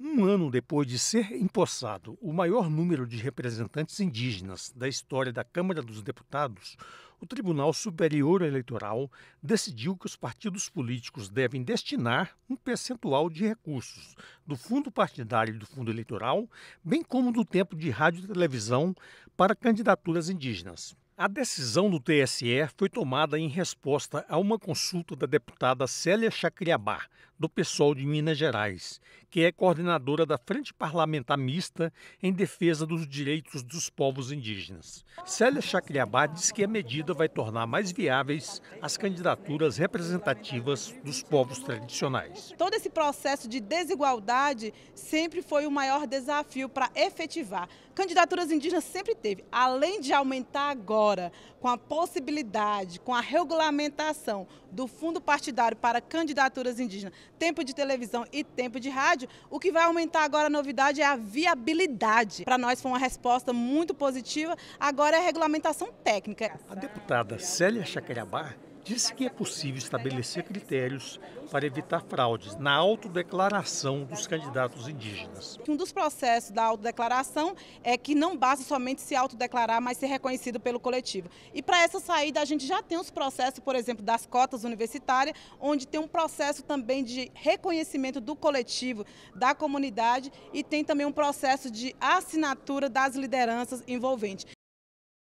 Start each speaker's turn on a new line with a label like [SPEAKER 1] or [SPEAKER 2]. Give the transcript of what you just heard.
[SPEAKER 1] Um ano depois de ser empossado o maior número de representantes indígenas da história da Câmara dos Deputados, o Tribunal Superior Eleitoral decidiu que os partidos políticos devem destinar um percentual de recursos do fundo partidário e do fundo eleitoral, bem como do tempo de rádio e televisão, para candidaturas indígenas. A decisão do TSE foi tomada em resposta a uma consulta da deputada Célia Chacriabá, do PSOL de Minas Gerais, que é coordenadora da Frente Parlamentar Mista em Defesa dos Direitos dos Povos Indígenas. Célia Chacriabá diz que a medida vai tornar mais viáveis as candidaturas representativas dos povos tradicionais.
[SPEAKER 2] Todo esse processo de desigualdade sempre foi o maior desafio para efetivar. Candidaturas indígenas sempre teve, além de aumentar agora agora com a possibilidade, com a regulamentação do fundo partidário para candidaturas indígenas, tempo de televisão e tempo de rádio, o que vai aumentar agora a novidade é a viabilidade. Para nós foi uma resposta muito positiva, agora é a regulamentação técnica. A
[SPEAKER 1] deputada Célia Chacalhabar disse que é possível estabelecer critérios para evitar fraudes na autodeclaração dos candidatos indígenas.
[SPEAKER 2] Um dos processos da autodeclaração é que não basta somente se autodeclarar, mas ser reconhecido pelo coletivo. E para essa saída, a gente já tem os processos, por exemplo, das cotas universitárias, onde tem um processo também de reconhecimento do coletivo, da comunidade, e tem também um processo de assinatura das lideranças envolventes.